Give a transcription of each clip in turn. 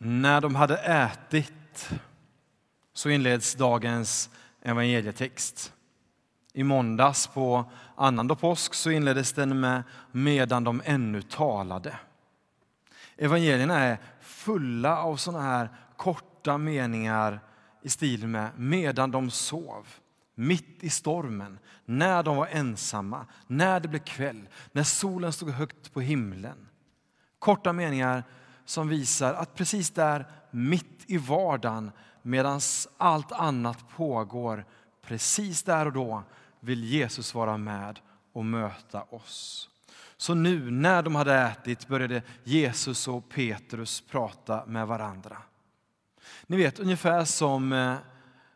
När de hade ätit så inleds dagens evangelietext. I måndags på annandag påsk så inleddes den med medan de ännu talade. Evangelierna är fulla av sådana här korta meningar i stil med medan de sov, mitt i stormen, när de var ensamma, när det blev kväll, när solen stod högt på himlen. Korta meningar som visar att precis där, mitt i vardagen, medan allt annat pågår, precis där och då vill Jesus vara med och möta oss. Så nu när de hade ätit började Jesus och Petrus prata med varandra. Ni vet ungefär som eh,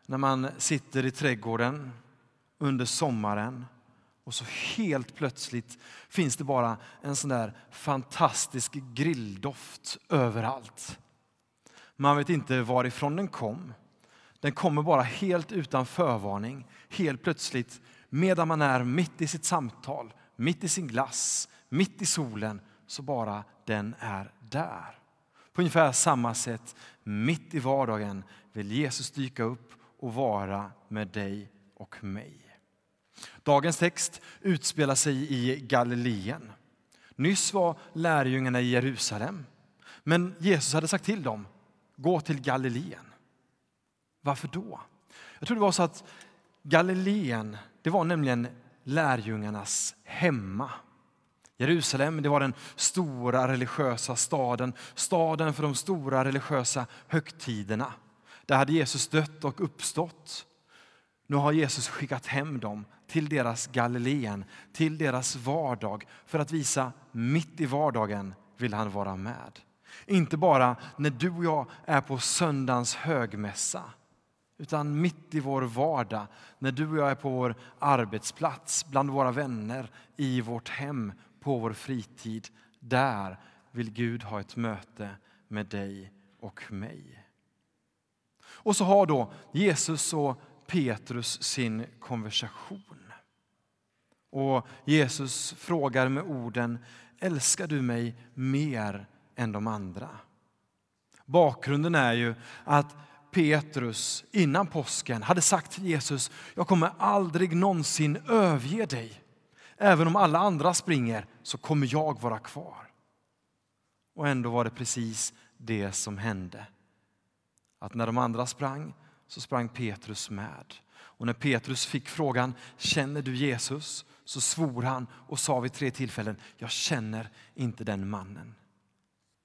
när man sitter i trädgården under sommaren och så helt plötsligt finns det bara en sån där fantastisk grilldoft överallt. Man vet inte varifrån den kom. Den kommer bara helt utan förvarning, helt plötsligt medan man är mitt i sitt samtal, mitt i sin glass, mitt i solen, så bara den är där. På ungefär samma sätt, mitt i vardagen, vill Jesus dyka upp och vara med dig och mig. Dagens text utspelar sig i Galileen. Nyss var lärjungarna i Jerusalem, men Jesus hade sagt till dem gå till Galileen. Varför då? Jag tror det var så att Galileen det var nämligen lärjungarnas hemma. Jerusalem det var den stora religiösa staden, staden för de stora religiösa högtiderna. Där hade Jesus dött och uppstått. Nu har Jesus skickat hem dem till deras Galileen, till deras vardag för att visa mitt i vardagen vill han vara med. Inte bara när du och jag är på söndagens högmässa utan mitt i vår vardag, när du och jag är på vår arbetsplats, bland våra vänner, i vårt hem, på vår fritid. Där vill Gud ha ett möte med dig och mig. Och så har då Jesus och Petrus sin konversation. Och Jesus frågar med orden Älskar du mig mer än de andra? Bakgrunden är ju att Petrus innan påsken hade sagt till Jesus Jag kommer aldrig någonsin överge dig. Även om alla andra springer så kommer jag vara kvar. Och ändå var det precis det som hände. Att när de andra sprang så sprang Petrus med. Och när Petrus fick frågan, känner du Jesus? Så svor han och sa vid tre tillfällen, jag känner inte den mannen.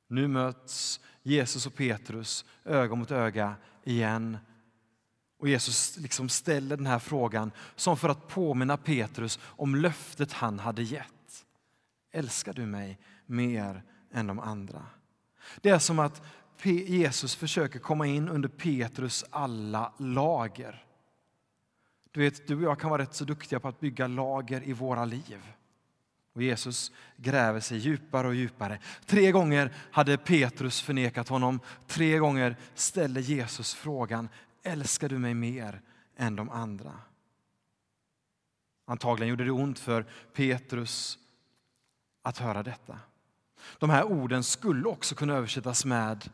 Nu möts Jesus och Petrus öga mot öga igen. Och Jesus liksom ställer den här frågan som för att påminna Petrus om löftet han hade gett. Älskar du mig mer än de andra? Det är som att Jesus försöker komma in under Petrus alla lager. Du vet, du och jag kan vara rätt så duktiga på att bygga lager i våra liv. Och Jesus gräver sig djupare och djupare. Tre gånger hade Petrus förnekat honom. Tre gånger ställer Jesus frågan, älskar du mig mer än de andra? Antagligen gjorde det ont för Petrus att höra detta. De här orden skulle också kunna översättas med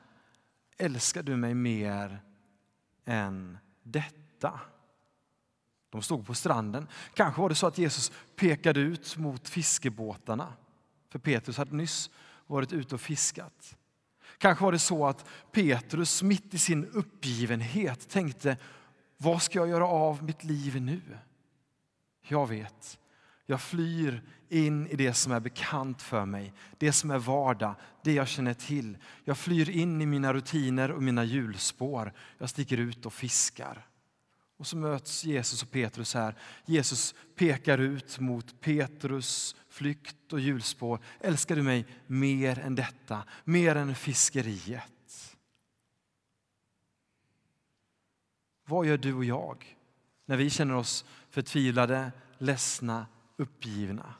älskar du mig mer än detta? De stod på stranden. Kanske var det så att Jesus pekade ut mot fiskebåtarna. För Petrus hade nyss varit ute och fiskat. Kanske var det så att Petrus mitt i sin uppgivenhet tänkte vad ska jag göra av mitt liv nu? Jag vet, jag flyr in i det som är bekant för mig, det som är vardag, det jag känner till. Jag flyr in i mina rutiner och mina hjulspår. Jag sticker ut och fiskar. Och så möts Jesus och Petrus här. Jesus pekar ut mot Petrus flykt och hjulspår. Älskar du mig mer än detta, mer än fiskeriet? Vad gör du och jag när vi känner oss förtvivlade, ledsna, uppgivna?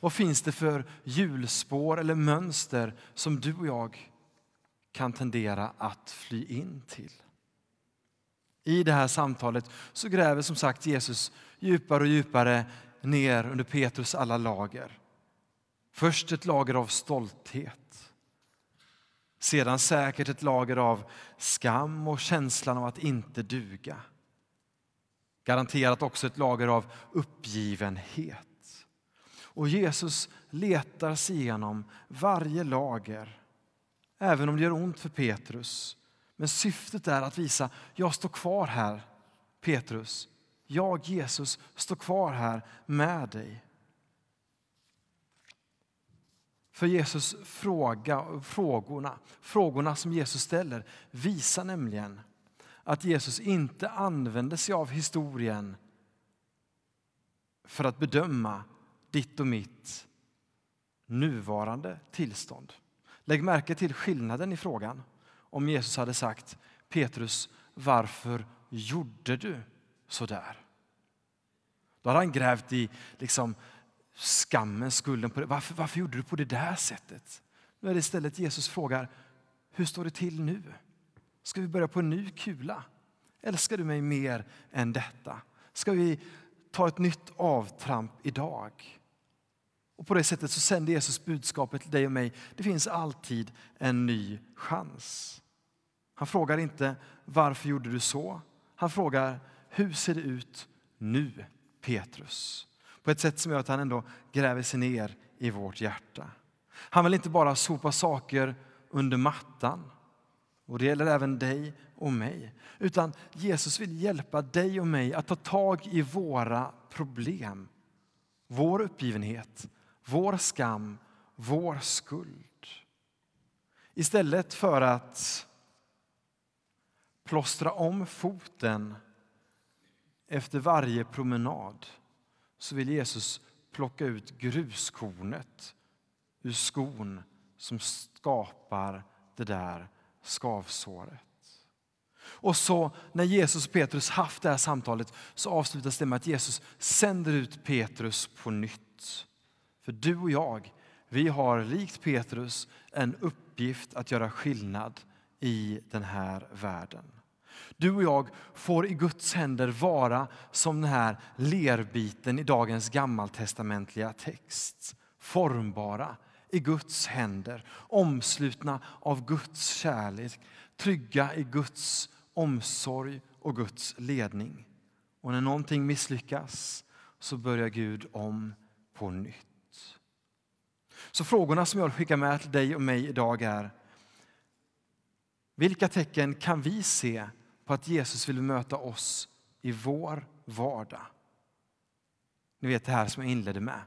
Vad finns det för hjulspår eller mönster som du och jag kan tendera att fly in till? I det här samtalet så gräver som sagt Jesus djupare och djupare ner under Petrus alla lager. Först ett lager av stolthet. Sedan säkert ett lager av skam och känslan av att inte duga. Garanterat också ett lager av uppgivenhet. Och Jesus letar sig igenom varje lager, även om det gör ont för Petrus. Men syftet är att visa, jag står kvar här, Petrus. Jag, Jesus, står kvar här med dig. För Jesus fråga, frågorna, frågorna som Jesus ställer visar nämligen att Jesus inte använde sig av historien för att bedöma ditt och mitt nuvarande tillstånd. Lägg märke till skillnaden i frågan om Jesus hade sagt Petrus, varför gjorde du så där? Då hade han grävt i liksom, skammen, skulden. På det. Varför, varför gjorde du på det där sättet? Nu är det istället Jesus frågar, hur står det till nu? Ska vi börja på en ny kula? Älskar du mig mer än detta? Ska vi ta ett nytt avtramp idag? Och på det sättet så sänder Jesus budskapet till dig och mig. Det finns alltid en ny chans. Han frågar inte varför gjorde du så? Han frågar hur ser det ut nu, Petrus? På ett sätt som gör att han ändå gräver sig ner i vårt hjärta. Han vill inte bara sopa saker under mattan. Och Det gäller även dig och mig. Utan Jesus vill hjälpa dig och mig att ta tag i våra problem, vår uppgivenhet, vår skam, vår skuld. Istället för att plåstra om foten efter varje promenad så vill Jesus plocka ut gruskornet ur skon som skapar det där skavsåret. Och så när Jesus och Petrus haft det här samtalet så avslutas det med att Jesus sänder ut Petrus på nytt. För du och jag, vi har likt Petrus en uppgift att göra skillnad i den här världen. Du och jag får i Guds händer vara som den här lerbiten i dagens gammaltestamentliga text. Formbara i Guds händer, omslutna av Guds kärlek, trygga i Guds omsorg och Guds ledning. Och när någonting misslyckas så börjar Gud om på nytt. Så frågorna som jag vill skicka med till dig och mig idag är vilka tecken kan vi se på att Jesus vill möta oss i vår vardag? Ni vet det här som jag inledde med.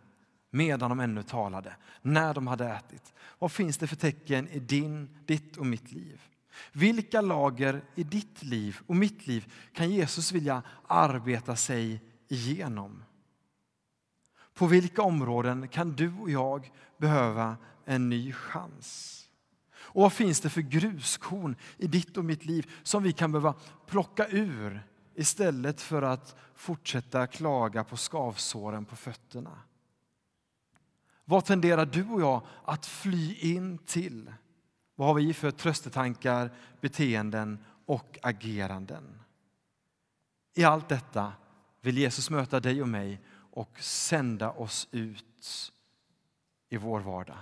Medan de ännu talade, när de hade ätit. Vad finns det för tecken i din, ditt och mitt liv? Vilka lager i ditt liv och mitt liv kan Jesus vilja arbeta sig igenom? På vilka områden kan du och jag behöva en ny chans? Och vad finns det för gruskorn i ditt och mitt liv som vi kan behöva plocka ur istället för att fortsätta klaga på skavsåren på fötterna? Vad tenderar du och jag att fly in till? Vad har vi för tröstetankar, beteenden och ageranden? I allt detta vill Jesus möta dig och mig och sända oss ut i vår vardag.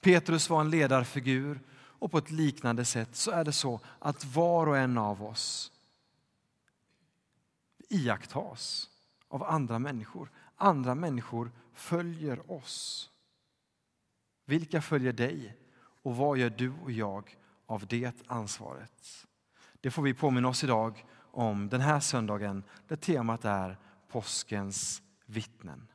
Petrus var en ledarfigur och på ett liknande sätt så är det så att var och en av oss iakttas av andra människor. Andra människor följer oss. Vilka följer dig och vad gör du och jag av det ansvaret? Det får vi påminna oss idag om den här söndagen där temat är påskens vittnen.